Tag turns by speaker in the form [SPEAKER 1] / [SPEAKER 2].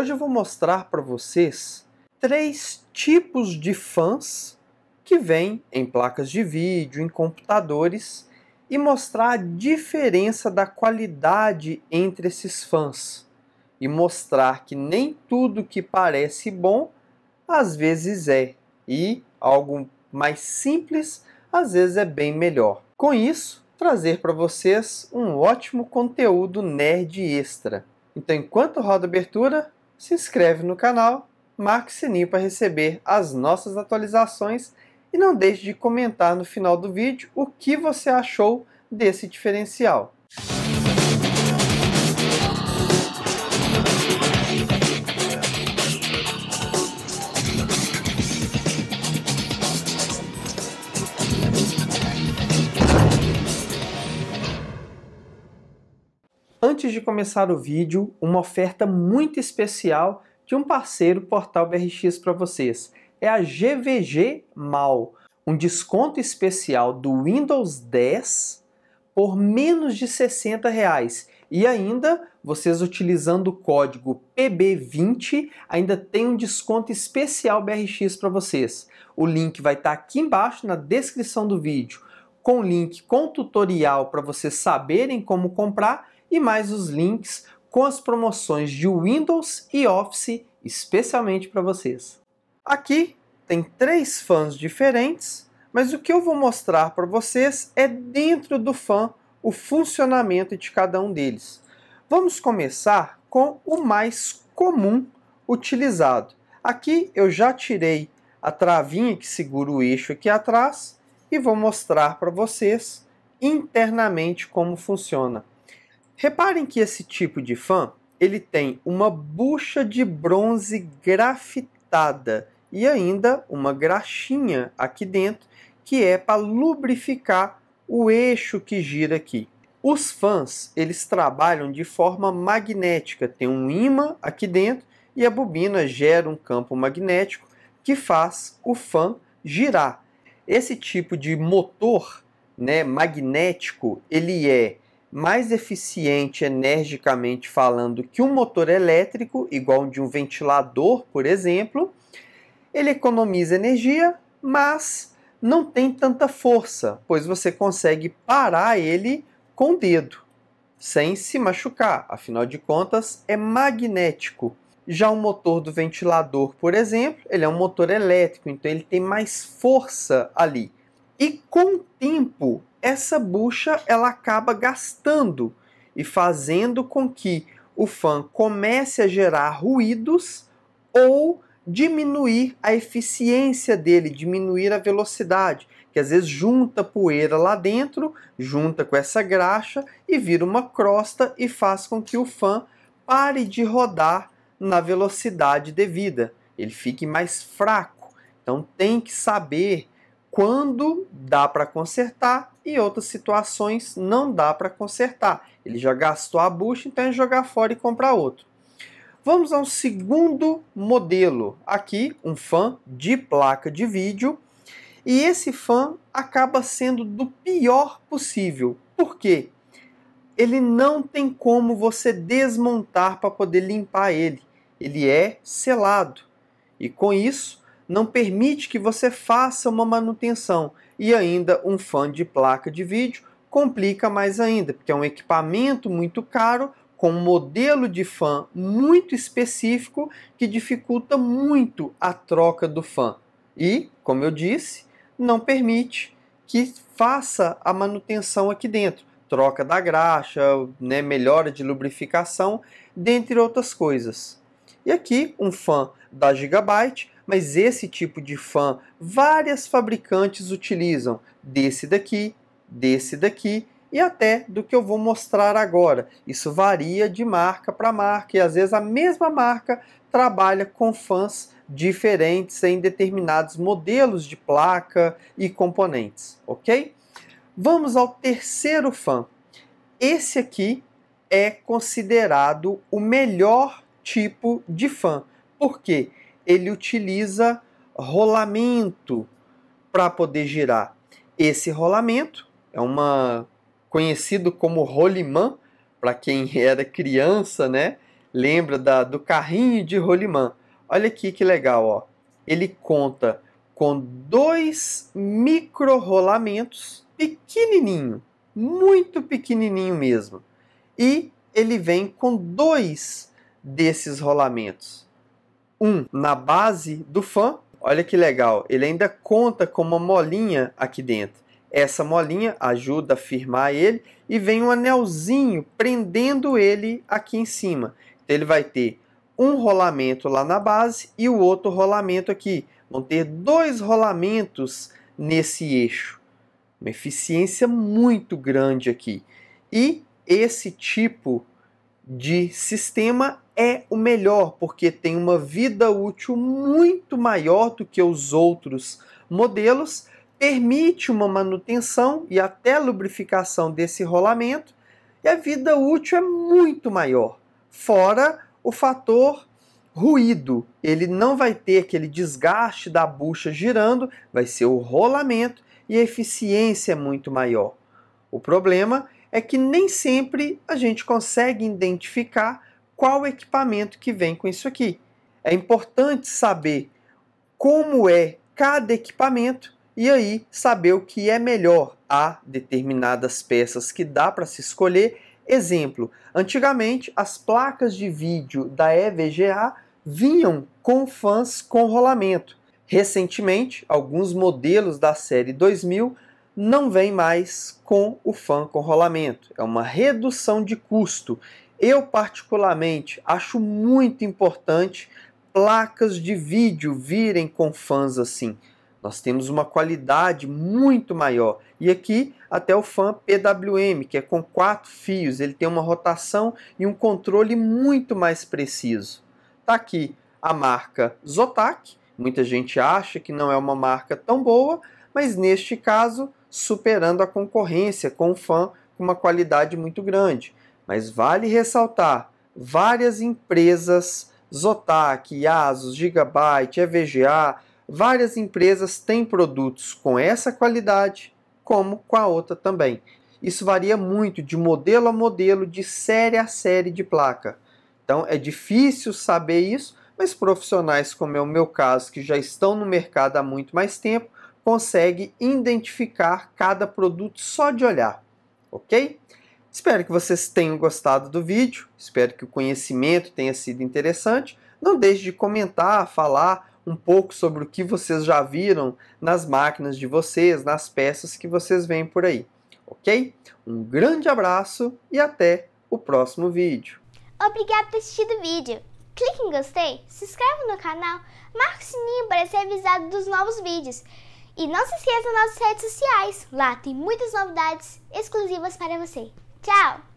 [SPEAKER 1] Hoje eu vou mostrar para vocês três tipos de fãs que vêm em placas de vídeo, em computadores e mostrar a diferença da qualidade entre esses fãs e mostrar que nem tudo que parece bom às vezes é e algo mais simples às vezes é bem melhor. Com isso, trazer para vocês um ótimo conteúdo nerd extra. Então, enquanto roda a abertura, se inscreve no canal, marca o sininho para receber as nossas atualizações e não deixe de comentar no final do vídeo o que você achou desse diferencial. antes de começar o vídeo, uma oferta muito especial de um parceiro Portal BRX para vocês. É a GVG Mal, um desconto especial do Windows 10 por menos de 60 reais. E ainda, vocês utilizando o código PB20, ainda tem um desconto especial BRX para vocês. O link vai estar tá aqui embaixo na descrição do vídeo, com link com tutorial para vocês saberem como comprar e mais os links com as promoções de Windows e Office especialmente para vocês. Aqui tem três fãs diferentes, mas o que eu vou mostrar para vocês é dentro do fã o funcionamento de cada um deles. Vamos começar com o mais comum utilizado. Aqui eu já tirei a travinha que segura o eixo aqui atrás e vou mostrar para vocês internamente como funciona. Reparem que esse tipo de fã, ele tem uma bucha de bronze grafitada e ainda uma graxinha aqui dentro que é para lubrificar o eixo que gira aqui. Os fãs, eles trabalham de forma magnética, tem um imã aqui dentro e a bobina gera um campo magnético que faz o fã girar. Esse tipo de motor, né, magnético, ele é mais eficiente energicamente falando que um motor elétrico, igual de um ventilador, por exemplo, ele economiza energia, mas não tem tanta força, pois você consegue parar ele com o dedo, sem se machucar, afinal de contas é magnético. Já o motor do ventilador, por exemplo, ele é um motor elétrico, então ele tem mais força ali. E com o tempo, essa bucha ela acaba gastando e fazendo com que o fã comece a gerar ruídos ou diminuir a eficiência dele, diminuir a velocidade, que às vezes junta poeira lá dentro, junta com essa graxa e vira uma crosta e faz com que o fã pare de rodar na velocidade devida, ele fique mais fraco. Então tem que saber quando dá para consertar e outras situações não dá para consertar. Ele já gastou a bucha, então é jogar fora e comprar outro. Vamos a um segundo modelo. Aqui, um fã de placa de vídeo. E esse fã acaba sendo do pior possível. Por quê? Ele não tem como você desmontar para poder limpar ele. Ele é selado. E com isso, não permite que você faça uma manutenção e ainda um fã de placa de vídeo complica mais ainda, porque é um equipamento muito caro com um modelo de fã muito específico que dificulta muito a troca do fã. E, como eu disse, não permite que faça a manutenção aqui dentro, troca da graxa, né, melhora de lubrificação, dentre outras coisas. E aqui um fã da Gigabyte mas esse tipo de fã, várias fabricantes utilizam, desse daqui, desse daqui e até do que eu vou mostrar agora. Isso varia de marca para marca e às vezes a mesma marca trabalha com fãs diferentes em determinados modelos de placa e componentes, ok? Vamos ao terceiro fã. Esse aqui é considerado o melhor tipo de fã, porque ele utiliza rolamento para poder girar. Esse rolamento é uma conhecido como rolimã, para quem era criança, né? Lembra da, do carrinho de rolimã. Olha aqui que legal, ó. Ele conta com dois micro rolamentos pequenininho, muito pequenininho mesmo. E ele vem com dois desses rolamentos um na base do fã. Olha que legal, ele ainda conta com uma molinha aqui dentro. Essa molinha ajuda a firmar ele e vem um anelzinho prendendo ele aqui em cima. Então ele vai ter um rolamento lá na base e o outro rolamento aqui. Vão ter dois rolamentos nesse eixo. Uma eficiência muito grande aqui. E esse tipo de sistema é o melhor, porque tem uma vida útil muito maior do que os outros modelos, permite uma manutenção e até lubrificação desse rolamento, e a vida útil é muito maior. Fora o fator ruído, ele não vai ter aquele desgaste da bucha girando, vai ser o rolamento e a eficiência é muito maior. O problema é que nem sempre a gente consegue identificar qual equipamento que vem com isso aqui. É importante saber como é cada equipamento e aí saber o que é melhor. Há determinadas peças que dá para se escolher. Exemplo, antigamente as placas de vídeo da EVGA vinham com fãs com rolamento. Recentemente, alguns modelos da série 2000 não vem mais com o fã com rolamento. É uma redução de custo. Eu, particularmente, acho muito importante placas de vídeo virem com fãs assim. Nós temos uma qualidade muito maior. E aqui até o fã PWM, que é com quatro fios, ele tem uma rotação e um controle muito mais preciso. Tá aqui a marca Zotac. Muita gente acha que não é uma marca tão boa, mas neste caso superando a concorrência com um fã com uma qualidade muito grande. Mas vale ressaltar, várias empresas, Zotac, Asus, Gigabyte, EVGA, várias empresas têm produtos com essa qualidade, como com a outra também. Isso varia muito de modelo a modelo, de série a série de placa. Então é difícil saber isso, mas profissionais como é o meu caso, que já estão no mercado há muito mais tempo, consegue identificar cada produto só de olhar, ok? Espero que vocês tenham gostado do vídeo, espero que o conhecimento tenha sido interessante. Não deixe de comentar, falar um pouco sobre o que vocês já viram nas máquinas de vocês, nas peças que vocês veem por aí, ok? Um grande abraço e até o próximo vídeo. Obrigado por assistir o vídeo. Clique em gostei, se inscreve no canal, marque o sininho para ser avisado dos novos vídeos. E não se esqueça das nossas redes sociais. Lá tem muitas novidades exclusivas para você. Tchau!